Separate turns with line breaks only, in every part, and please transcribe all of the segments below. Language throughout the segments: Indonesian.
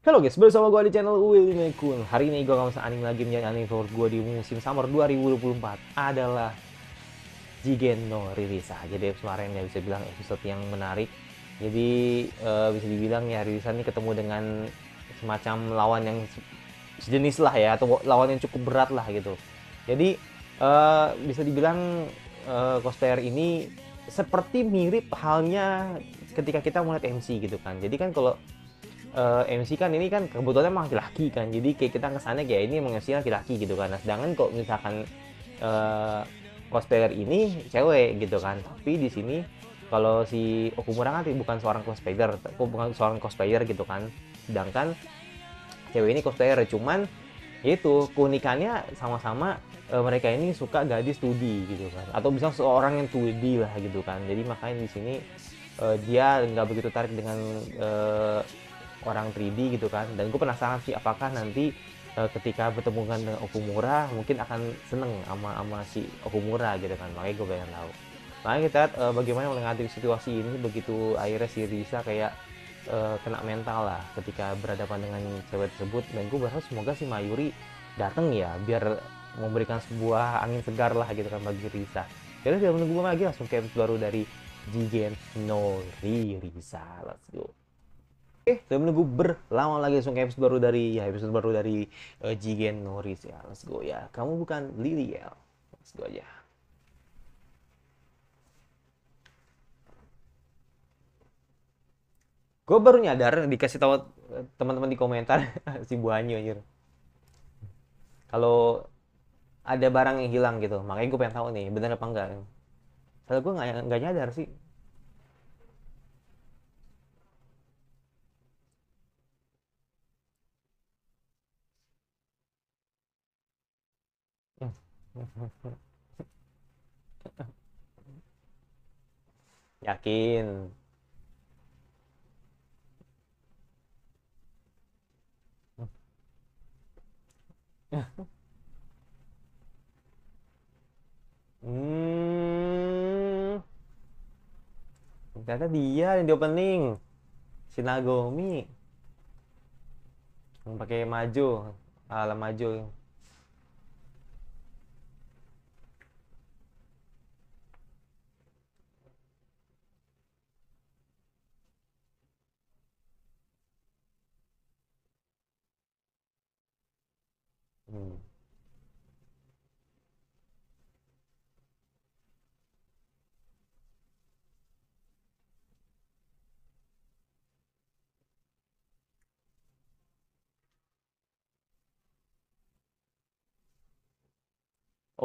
Halo guys, bersama gue di channel Willy Mekun Hari ini gue akan anime lagi menjadi anime favorit gue di musim summer 2024 adalah Jigen no Ririsa Jadi kemarin ya bisa bilang episode yang menarik Jadi uh, bisa dibilang ya Ririsa ini ketemu dengan semacam lawan yang sejenis lah ya Atau lawan yang cukup berat lah gitu Jadi uh, bisa dibilang uh, cosplayer ini seperti mirip halnya ketika kita melihat MC gitu kan jadi kan kalau uh, eh, MC kan ini kan kebetulan emang laki-laki kan jadi kayak kita kesannya kayak ini emang MC laki-laki gitu kan nah, sedangkan kok misalkan uh, cosplayer ini cewek gitu kan tapi di sini kalau si Okumura kan bukan seorang cosplayer bukan seorang cosplayer gitu kan sedangkan cewek ini cosplayer cuman itu keunikannya sama-sama e, mereka ini suka gadis 2 gitu kan atau bisa seorang yang 2 lah gitu kan jadi makanya di sini e, dia nggak begitu tarik dengan e, orang 3D gitu kan dan gue penasaran sih apakah nanti e, ketika bertemu dengan Okumura mungkin akan seneng sama sama si Okumura gitu kan makanya gue pengen tahu makanya kita lihat e, bagaimana menghadapi situasi ini begitu akhirnya si Risa kayak e, kena mental lah ketika berhadapan dengan cewek tersebut dan gue berharap semoga si Mayuri dateng ya biar memberikan sebuah angin segar lah gitu kan bagi Risa. Jadi ya tidak menunggu lagi langsung ke episode baru dari Jigen Nori Risa. Let's go. Oke, okay, saya menunggu berlama lagi langsung ke episode baru dari ya episode baru dari uh, Jigen Noris ya. Let's go ya. Kamu bukan Lily ya. Let's go ya. Gue baru nyadar dikasih tahu eh, teman-teman di komentar si Bu Anyo anjir. Kalau ada barang yang hilang gitu makanya gue pengen tahu nih bener apa enggak kalau gue nggak nggak nyadar sih yakin Hmm. Ternyata dia yang di opening. Sinagomi. Yang pakai maju. ala maju.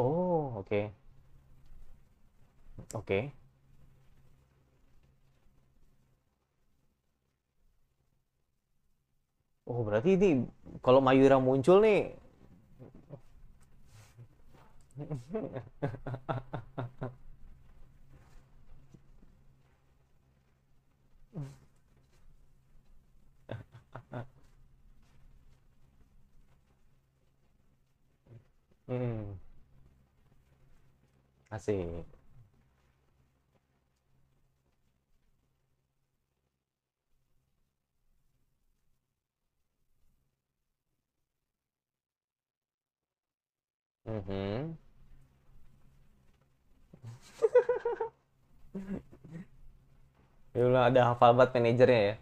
Oh, oke. Okay. Oke. Okay. Oh, berarti ini kalau Mayura muncul nih Hmm. Asik. -hmm. Ya Dulu ada hafal banget manajernya ya.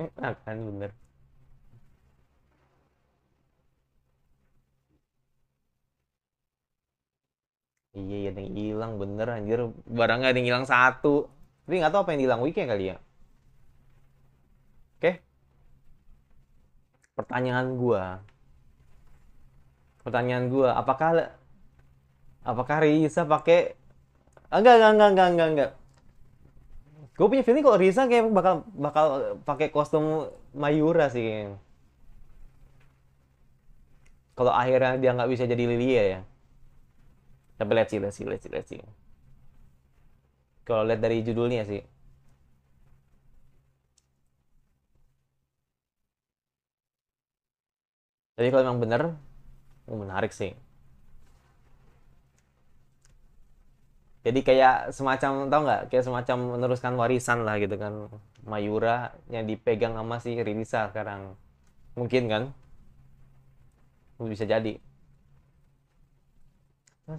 Akan bener. Iya, iya, ada yang hilang bener anjir. Barang ada yang hilang satu. Tapi nggak tahu apa yang hilang weekend kali ya. Oke. Pertanyaan gua. Pertanyaan gua, apakah apakah Risa pakai enggak ah, enggak enggak enggak enggak enggak. Gue punya feeling kalau Risa kayak bakal bakal pakai kostum Mayura sih Kalau akhirnya dia nggak bisa jadi Lilia ya. Tapi let's see, let's see, let's see, let's see. Kalau lihat dari judulnya sih. Jadi kalau memang bener, oh, menarik sih. Jadi kayak semacam tau nggak kayak semacam meneruskan warisan lah gitu kan Mayura yang dipegang sama si Ririsa sekarang mungkin kan bisa jadi ยิ้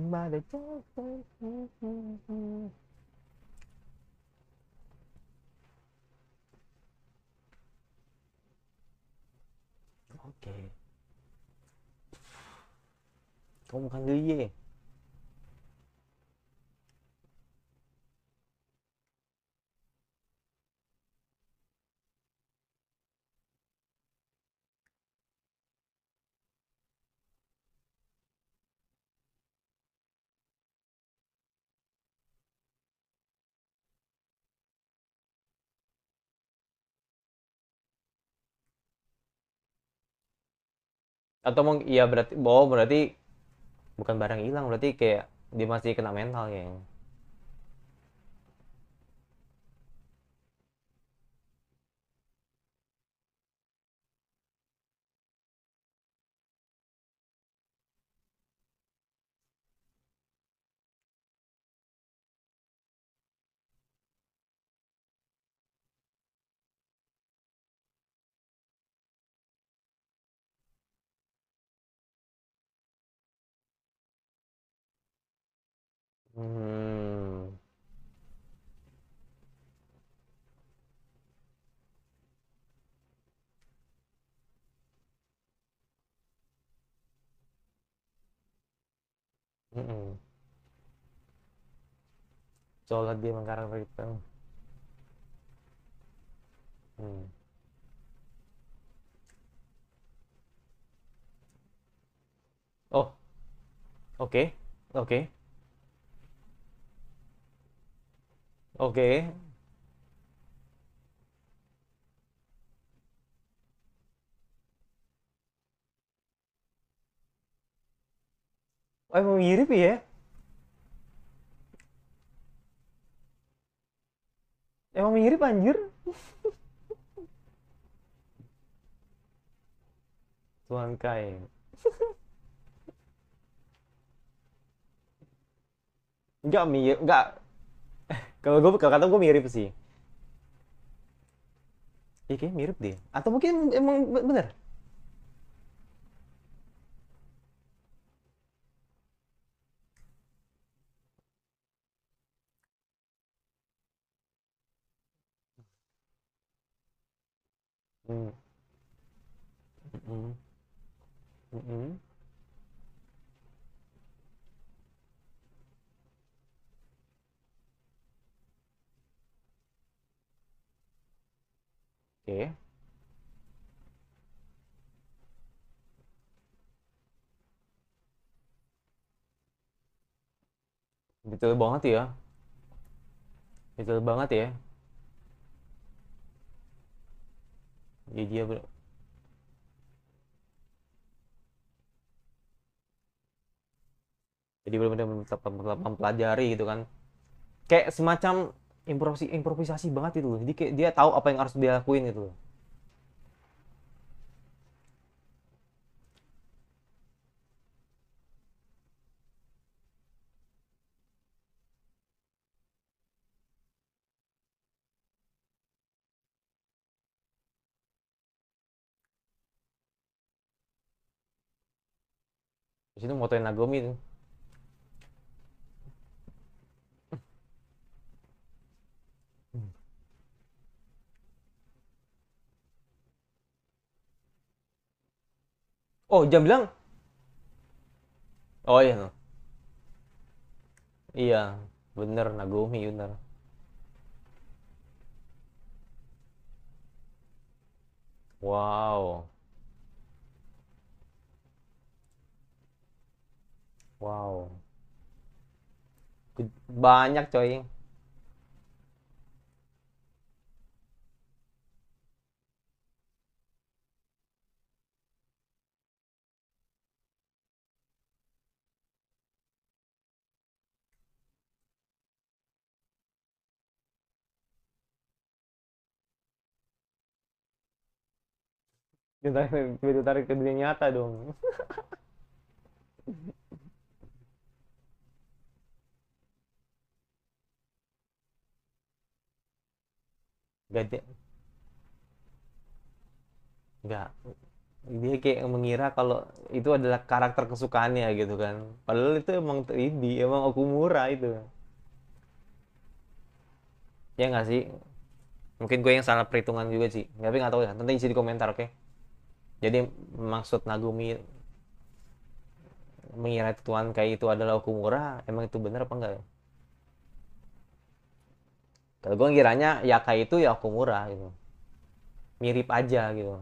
มมาเลยจ้าโอเค kamu bukan dia atau mau iya berarti bahwa oh, berarti bukan barang hilang berarti kayak dia masih kena mental ya Mm-mm. dia mengarang cerita. Oh, oke, okay. oke, okay. oke. Okay. Oh, emang mirip ya? Emang mirip anjir? Tuan kain. Enggak mirip, enggak. Kalau gue kalau kata gue mirip sih. Iya mirip deh. Atau mungkin emang bener. Oke. Detail banget ya. Detail banget ya. Jadi dia ber Jadi benar-benar mempelajari gitu kan. Kayak semacam improvisasi improvisasi banget itu loh jadi kayak dia tahu apa yang harus dia lakuin gitu loh Di situ motoin Nagomi tuh. Oh, jam bilang. Oh iya. Iya, bener Nagomi Yunar. Wow. Wow. Banyak coy. ditarik tarik ke dunia nyata dong gak Enggak. gak dia kayak mengira kalau itu adalah karakter kesukaannya gitu kan padahal itu emang 3D emang murah itu ya nggak sih mungkin gue yang salah perhitungan juga sih tapi nggak tahu ya nanti isi di komentar oke okay? jadi maksud Nagumi mengira Tuhan kayak itu adalah Okumura emang itu benar apa enggak kalau gue ngiranya ya kayak itu ya Okumura gitu mirip aja gitu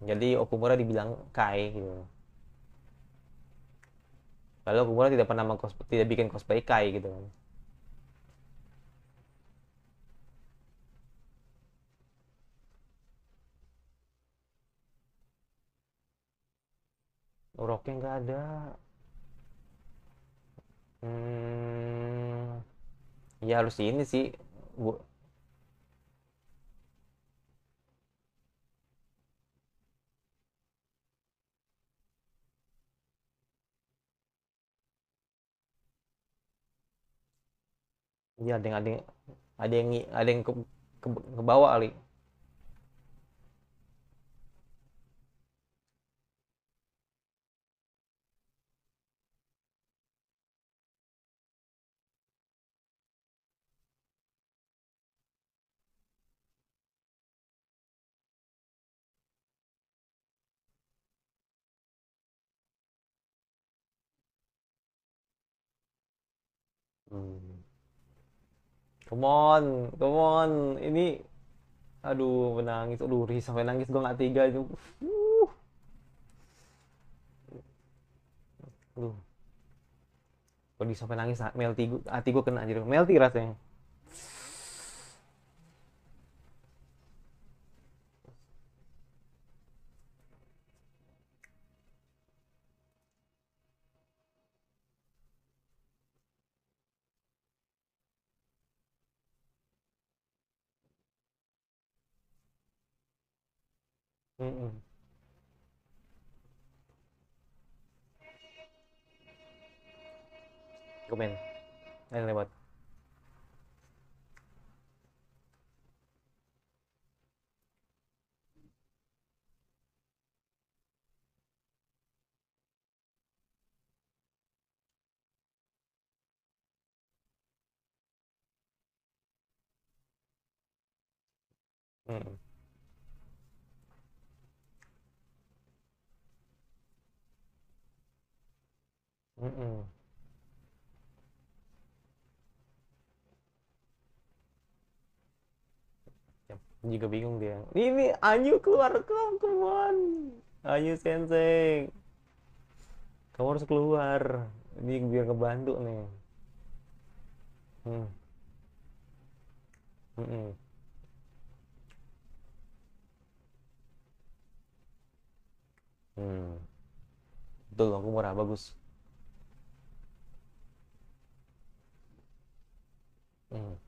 jadi Okumura dibilang Kai gitu kalau Okumura tidak pernah tidak bikin cosplay Kai gitu kan roknya nggak ada hmm, ya harus ini sih bu Iya, ada yang ada yang ada yang, ada yang ke, ke, ke bawah kali. come on come on ini aduh menangis aduh ri sampai nangis gue nggak tega itu uh. aduh gue sampai nangis melty hati gue kena jadi melty rasanya ừ, ừ. của mình đây là bật Mm-hmm. Mm -mm. juga bingung dia ini Ayu keluar keluar kemuan, Ayu sensei kamu harus keluar ini biar kebantu nih hmm. hmm, -mm. Hmm. Betul, aku murah, bagus. Mm.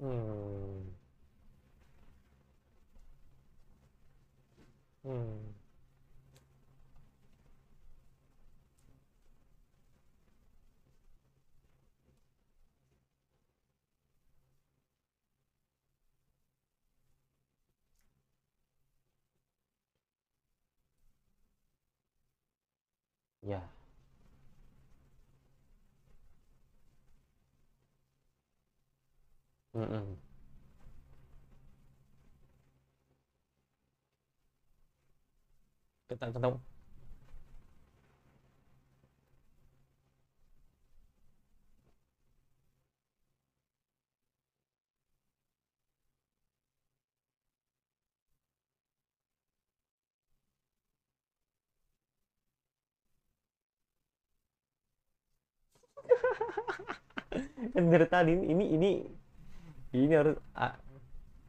hmm 嗯。呀。嗯嗯。kita ketemu dari tadi ini ini ini harus ah,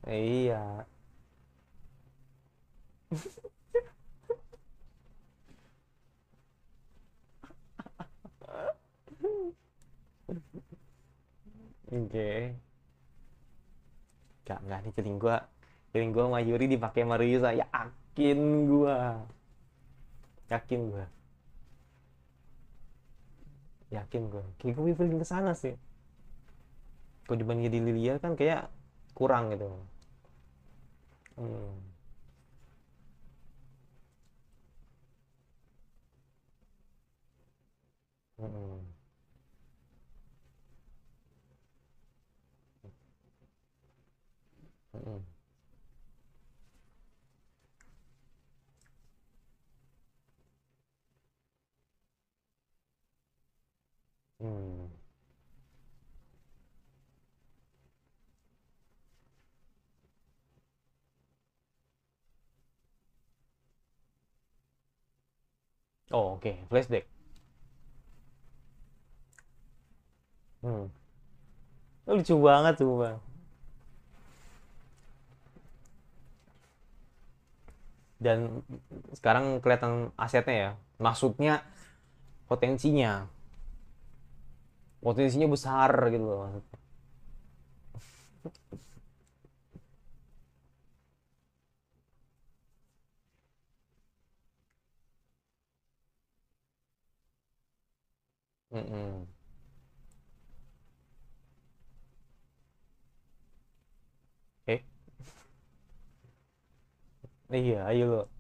iya Oke. Okay. Gak nggak nih celing gua, celing gua Mayuri dipakai Mariusa ya yakin gua. Yakin gua. Yakin gua. Kayak gue feeling ke sana sih. Kok dibandingin di Lilia kan kayak kurang gitu. Hmm. Mm-mm. Hmm. Oh, oke, okay. Flashback. Hmm. Lucu banget tuh, Bang. dan sekarang kelihatan asetnya ya maksudnya potensinya potensinya besar gitu loh maksudnya. Mm-mm. iya ayo lo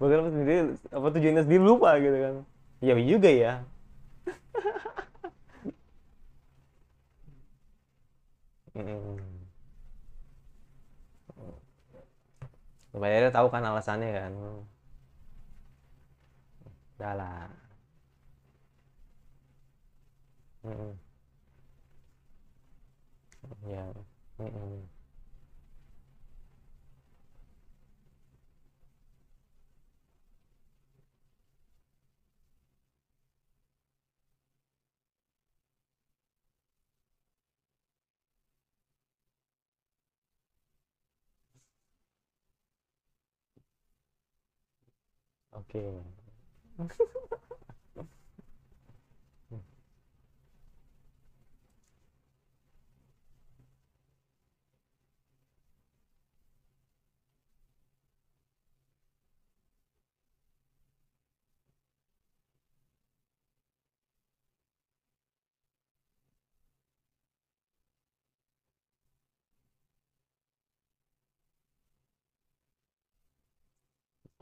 Bukan apa sendiri apa tujuannya sendiri lupa gitu kan ya, iya juga ya hmm. bayarnya tahu kan alasannya kan udah lah hmm. ya yeah. hmm. Oke. Okay.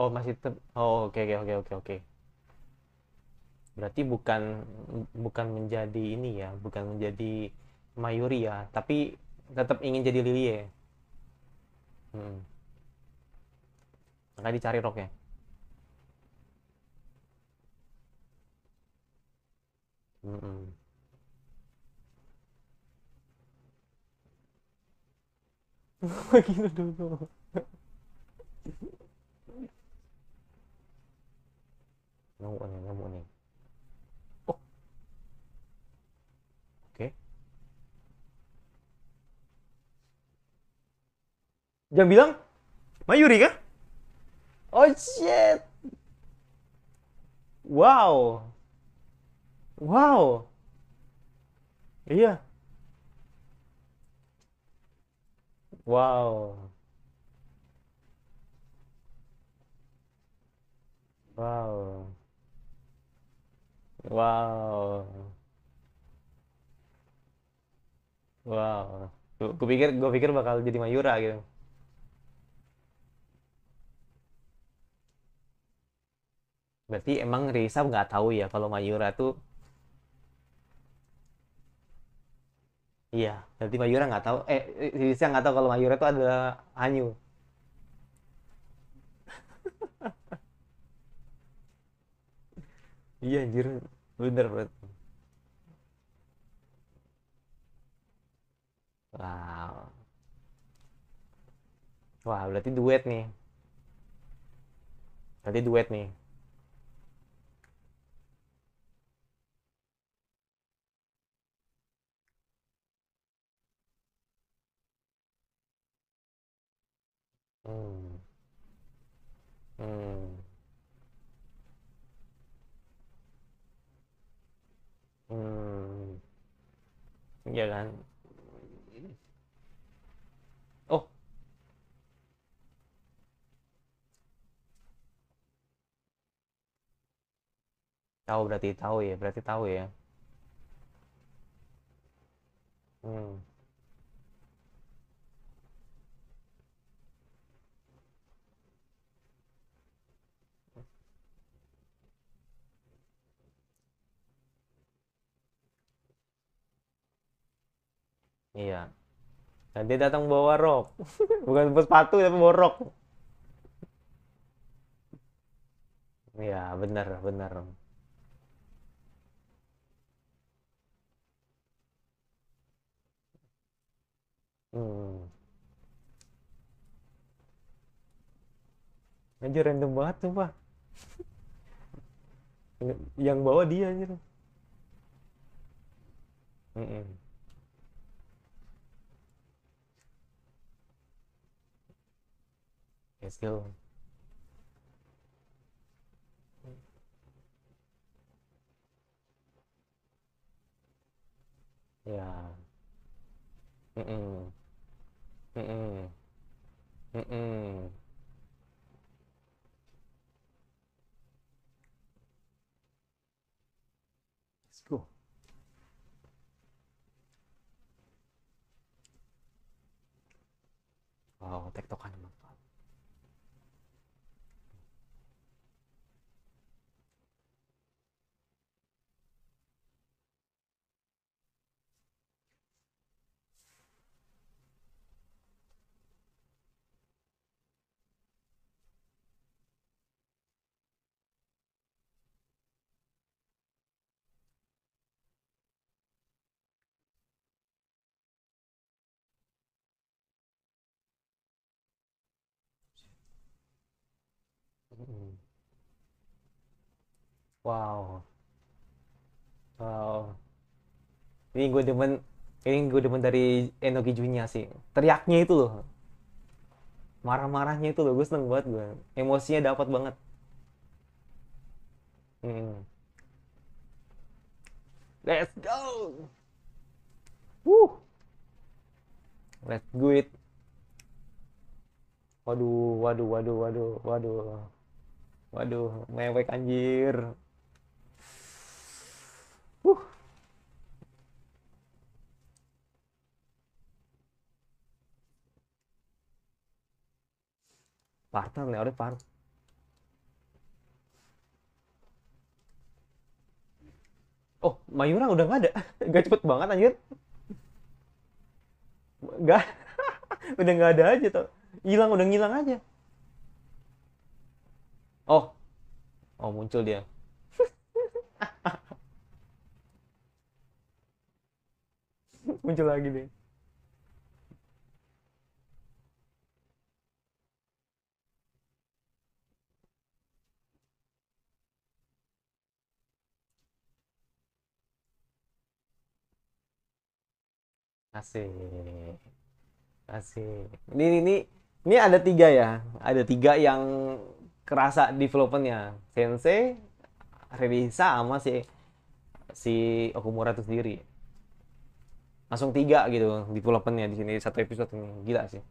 oh masih tetap oh oke okay, oke okay, oke okay, oke okay. berarti bukan bukan menjadi ini ya bukan menjadi mayuri ya tapi tetap ingin jadi lili ya hmm. Maka dicari roknya hmm. -mm. dulu nemu nih nemu nih oh. oke jangan bilang Mayuri kah oh shit wow wow iya wow Wow. Wow. Wow. Gue pikir gue pikir bakal jadi Mayura gitu. Berarti emang Risa nggak tahu ya kalau Mayura tuh Iya, berarti Mayura nggak tahu. Eh, Risa nggak tahu kalau Mayura itu adalah Anyu. iya anjir, lu interpret wow wah berarti duet nih berarti duet nih Hmm. Hmm. Hmm. Iya kan? Oh. Tahu berarti tahu ya, berarti tahu ya. Hmm. Iya. Dan dia datang bawa rok. Bukan sepatu tapi bawa rok. Iya, benar, benar. Hmm. Anjir random banget tuh, Pak. Yang bawa dia anjir. Mm -mm. Let's go. Yeah. Mm-mm. Mm-mm. Mm-mm. Let's go. Wow, tektokan mo. Wow. Wow. Ini gue demen, ini gue demen dari Enoki Junya sih. Teriaknya itu loh. Marah-marahnya itu loh, gue seneng banget gue. Emosinya dapat banget. Hmm. Let's go. Woo. Let's go it. Waduh, waduh, waduh, waduh, waduh. Waduh, mewek anjir. Uh. Partner nih, udah par. Oh, Mayura udah nggak ada. Gak cepet banget anjir. Gak, udah nggak ada aja tuh. Hilang, udah ngilang aja. Oh. Oh, muncul dia. muncul lagi nih, Asik. Asik. Ini ini ini ada tiga ya. Ada tiga yang kerasa developmentnya Sensei Revisa sama si si Okumura itu sendiri langsung tiga gitu developmentnya di sini satu episode ini gila sih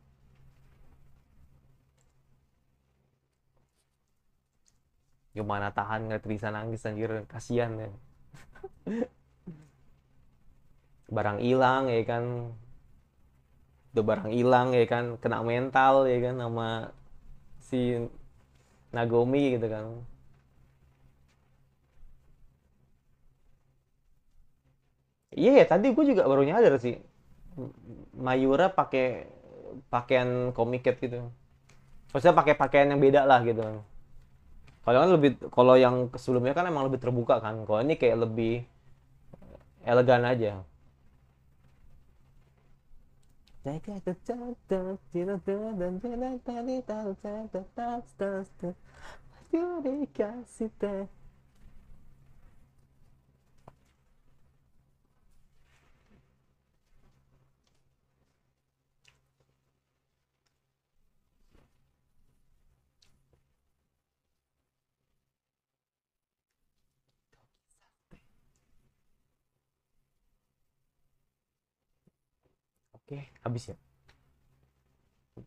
gimana tahan nggak bisa nangis anjir kasihan ya barang hilang ya kan udah barang hilang ya kan kena mental ya kan sama si Nagomi gitu kan iya yeah, ya tadi gue juga baru nyadar sih Mayura pakai pakaian komiket gitu maksudnya pakai pakaian yang beda lah gitu kalau kan lebih kalau yang sebelumnya kan emang lebih terbuka kan kalau ini kayak lebih elegan aja 大体とちゃんと、じろとなんでなたりたと、ちゃんと、と、つたつと、と、りかしと。oke habis ya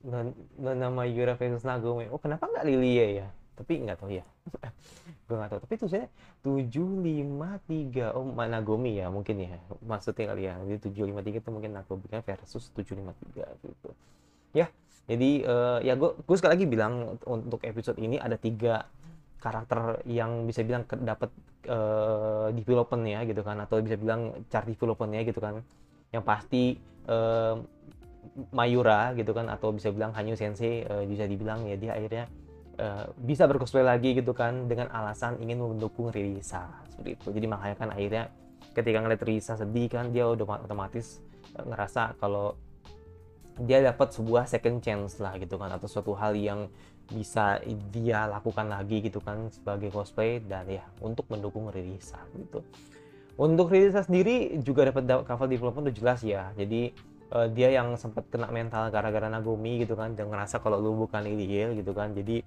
nah, nah, nama Yura versus Nagome oh kenapa nggak Lilia ya, ya tapi nggak tahu ya gue nggak tahu tapi saya tujuh lima tiga oh Nagomi ya mungkin ya maksudnya kali ya jadi tujuh lima tiga itu mungkin Nagome kan versus tujuh lima tiga gitu ya jadi uh, ya gue gue sekali lagi bilang untuk episode ini ada tiga karakter yang bisa bilang dapat uh, eh, development ya gitu kan atau bisa bilang cari development ya gitu kan yang pasti uh, Mayura gitu kan atau bisa bilang Hanyu Sensei uh, bisa dibilang ya dia akhirnya uh, bisa bercosplay lagi gitu kan dengan alasan ingin mendukung Risa seperti itu jadi makanya kan akhirnya ketika ngeliat Risa sedih kan dia udah otomatis eh, ngerasa kalau dia dapat sebuah second chance lah gitu kan atau suatu hal yang bisa dia lakukan lagi gitu kan sebagai cosplay dan ya untuk mendukung Risa gitu untuk Riza sendiri juga dapat cover development udah jelas ya. Jadi uh, dia yang sempat kena mental gara-gara Nagomi gitu kan, dan ngerasa kalau lu bukan Liliel gitu kan. Jadi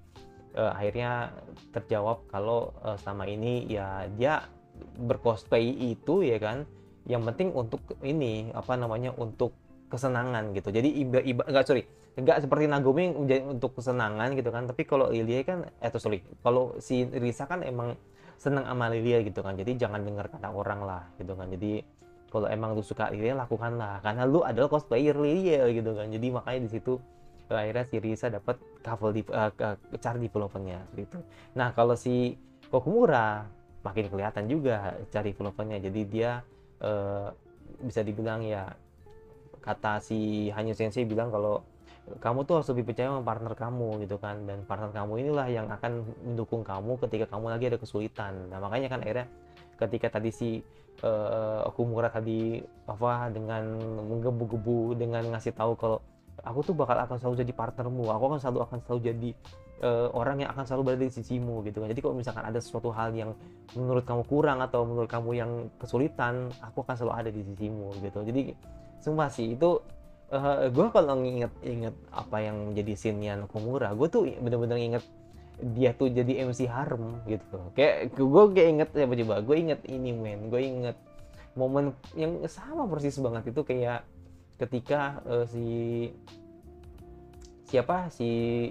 uh, akhirnya terjawab kalau uh, selama ini ya dia bercosplay itu ya kan. Yang penting untuk ini apa namanya untuk kesenangan gitu. Jadi iba iba enggak sorry, enggak seperti Nagomi untuk kesenangan gitu kan. Tapi kalau Ilya kan eh sorry, kalau si Risa kan emang senang sama Lilia gitu kan jadi jangan dengar kata orang lah gitu kan jadi kalau emang lu suka Lilia lakukanlah karena lu adalah cosplayer Lilia gitu kan jadi makanya di situ akhirnya si Risa dapat cover eh, di uh, cari developernya gitu nah kalau si Kokumura makin kelihatan juga cari developernya jadi dia uh, bisa dibilang ya kata si Hanyu Sensei bilang kalau kamu tuh harus lebih percaya sama partner kamu gitu kan dan partner kamu inilah yang akan mendukung kamu ketika kamu lagi ada kesulitan nah makanya kan akhirnya ketika tadi si uh, murah tadi apa dengan menggebu-gebu dengan ngasih tahu kalau aku tuh bakal akan selalu jadi partnermu aku akan selalu akan selalu jadi uh, orang yang akan selalu berada di sisimu gitu kan jadi kalau misalkan ada sesuatu hal yang menurut kamu kurang atau menurut kamu yang kesulitan aku akan selalu ada di sisimu gitu jadi sumpah sih itu uh, eh, gue kalau nginget-inget apa yang menjadi scene-nya Nakamura, gue tuh bener-bener inget dia tuh jadi MC Harm gitu kayak gue kayak inget ya coba gue inget ini men gue inget momen yang sama persis banget itu kayak ketika uh, si siapa si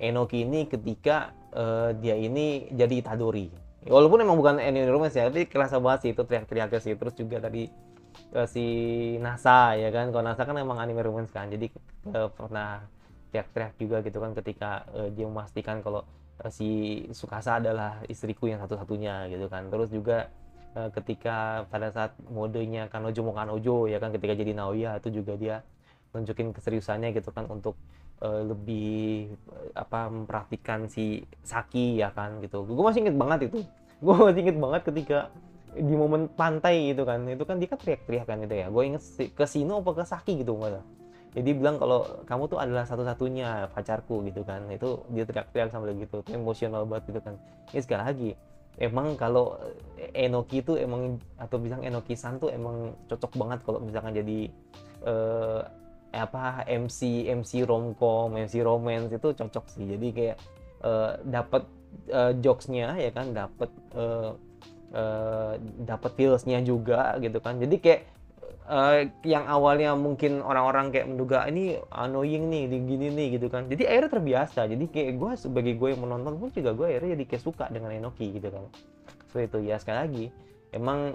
Enoki ini ketika uh, dia ini jadi Itadori walaupun emang bukan Enoki rumah sih tapi kerasa banget sih itu teriak-teriaknya sih terus juga tadi uh, si NASA ya kan kalau NASA kan emang anime romance kan jadi uh, pernah teriak-teriak juga gitu kan ketika uh, dia memastikan kalau uh, si Sukasa adalah istriku yang satu-satunya gitu kan terus juga uh, ketika pada saat modenya ojo mau ojo ya kan ketika jadi Naoya itu juga dia nunjukin keseriusannya gitu kan untuk uh, lebih uh, apa memperhatikan si Saki ya kan gitu gue masih inget banget itu gue masih inget banget ketika di momen pantai gitu kan itu kan dia kan teriak-teriak kan itu ya gue inget ke Sino apa ke Saki gitu nggak jadi ya, bilang kalau kamu tuh adalah satu-satunya pacarku gitu kan itu dia teriak-teriak sambil gitu emosional banget gitu kan ini ya, sekali lagi emang kalau eh, Enoki tuh emang atau bilang Enoki San tuh emang cocok banget kalau misalkan jadi eh, apa MC MC romcom MC romance itu cocok sih jadi kayak eh, dapat eh, jokesnya ya kan dapat eh, e, eh, dapat feelsnya juga gitu kan jadi kayak e, yang awalnya mungkin orang-orang kayak menduga ini annoying nih gini nih gitu kan jadi akhirnya terbiasa jadi kayak gue sebagai gue yang menonton pun juga gue akhirnya jadi kayak suka dengan Enoki gitu kan so itu ya sekali lagi emang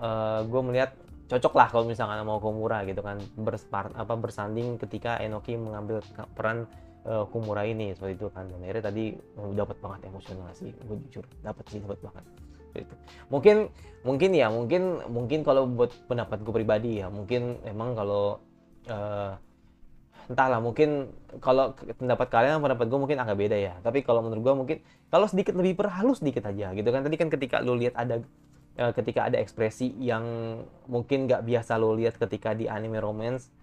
e, eh, gue melihat cocok lah kalau misalkan mau Komura gitu kan berspart apa bersanding ketika Enoki mengambil peran uh, eh, Kumura ini seperti itu kan dan akhirnya tadi uh, oh, dapat banget emosional sih gue jujur dapat sih dapat banget itu mungkin mungkin ya mungkin mungkin kalau buat pendapat gue pribadi ya mungkin emang kalau uh, entahlah mungkin kalau pendapat kalian pendapat gue mungkin agak beda ya tapi kalau menurut gue mungkin kalau sedikit lebih perhalus sedikit aja gitu kan tadi kan ketika lu lihat ada eh, ketika ada ekspresi yang mungkin nggak biasa lo lihat ketika di anime romance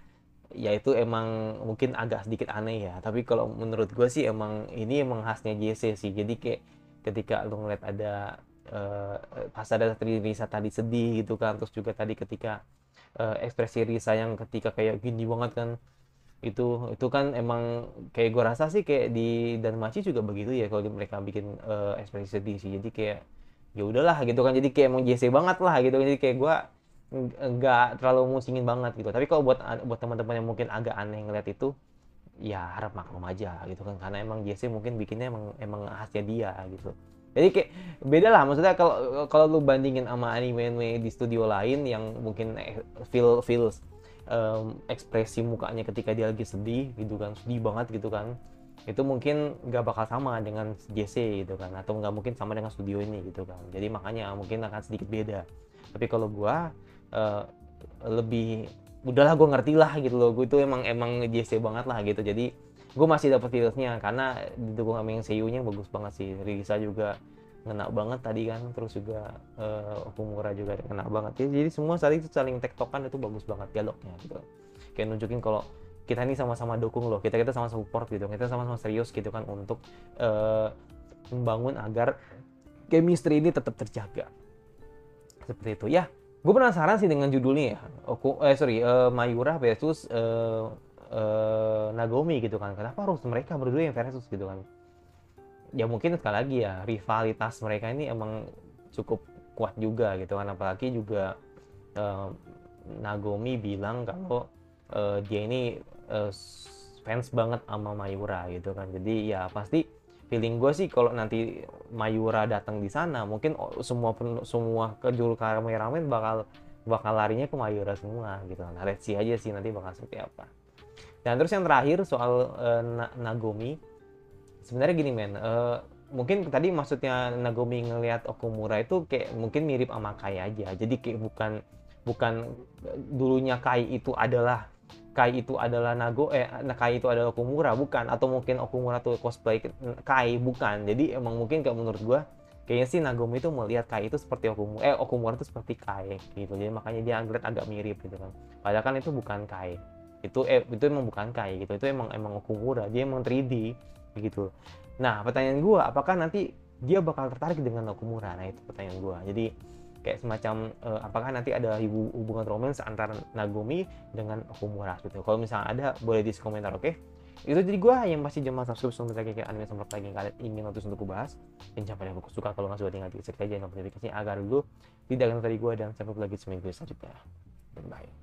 ya itu emang mungkin agak sedikit aneh ya tapi kalau menurut gue sih emang ini emang khasnya JC sih jadi kayak ketika lu ngeliat ada uh, pas ada Risa tadi sedih gitu kan terus juga tadi ketika uh, ekspresi Risa yang ketika kayak gini banget kan itu itu kan emang kayak gue rasa sih kayak di dan Maci juga begitu ya kalau mereka bikin uh, ekspresi sedih sih jadi kayak ya udahlah gitu kan jadi kayak emang JC banget lah gitu kan. jadi kayak gue nggak terlalu musingin banget gitu tapi kalau buat buat teman-teman yang mungkin agak aneh ngeliat itu ya harap maklum aja gitu kan karena emang Jesse mungkin bikinnya emang emang khasnya dia gitu jadi kayak beda lah maksudnya kalau kalau lu bandingin sama anime-anime di studio lain yang mungkin eh, feel feels um, ekspresi mukanya ketika dia lagi sedih gitu kan sedih banget gitu kan itu mungkin nggak bakal sama dengan JC gitu kan atau nggak mungkin sama dengan studio ini gitu kan jadi makanya mungkin akan sedikit beda tapi kalau gua Eh, lebih udahlah gue ngerti lah gitu loh gue itu emang emang JC banget lah gitu jadi gue masih dapat virusnya karena didukung sama yang CU nya bagus banget sih Risa juga ngena banget tadi kan terus juga uh, eh, Fumura juga kena banget ya, jadi semua itu saling tektokan itu bagus banget dialognya gitu kayak nunjukin kalau kita ini sama-sama dukung loh kita kita sama support gitu kita sama-sama serius gitu kan untuk uh, membangun agar chemistry ini tetap terjaga seperti itu ya gue penasaran sih dengan judulnya ya Oku, eh sorry uh, Mayura versus uh, uh, Nagomi gitu kan kenapa harus mereka berdua yang versus gitu kan ya mungkin sekali lagi ya rivalitas mereka ini emang cukup kuat juga gitu kan apalagi juga uh, Nagomi bilang kalau uh, dia ini uh, fans banget sama Mayura gitu kan jadi ya pasti feeling gue sih kalau nanti Mayura datang di sana mungkin semua pen, semua kejul kameramen bakal bakal larinya ke Mayura semua gitu nah let's see aja sih nanti bakal seperti apa dan terus yang terakhir soal uh, Na Nagomi sebenarnya gini men uh, mungkin tadi maksudnya Nagomi ngelihat Okumura itu kayak mungkin mirip sama Kai aja jadi kayak bukan bukan eh, dulunya Kai itu adalah Kai itu adalah Nago eh nah, Kai itu adalah Okumura bukan atau mungkin Okumura tuh cosplay Kai bukan jadi emang mungkin kayak menurut gue kayaknya sih Nagomi itu melihat Kai itu seperti Okumura eh Okumura itu seperti Kai gitu jadi makanya dia anggrek agak mirip gitu kan padahal kan itu bukan Kai itu eh, itu emang bukan Kai gitu itu emang emang Okumura dia emang 3D gitu nah pertanyaan gue apakah nanti dia bakal tertarik dengan Okumura nah itu pertanyaan gue jadi kayak semacam uh, apakah nanti ada hubungan romans antara Nagomi dengan Homura gitu. Kalau misalnya ada boleh di komentar, oke? Okay? Itu jadi gue yang pasti jangan subscribe sama kayak anime sama lagi yang kalian ingin nonton untuk gue bahas. Dan jangan yang suka kalau nggak suka tinggal di subscribe aja notifikasinya agar dulu tidak akan dari gua dan sampai lagi seminggu selanjutnya. Bye bye.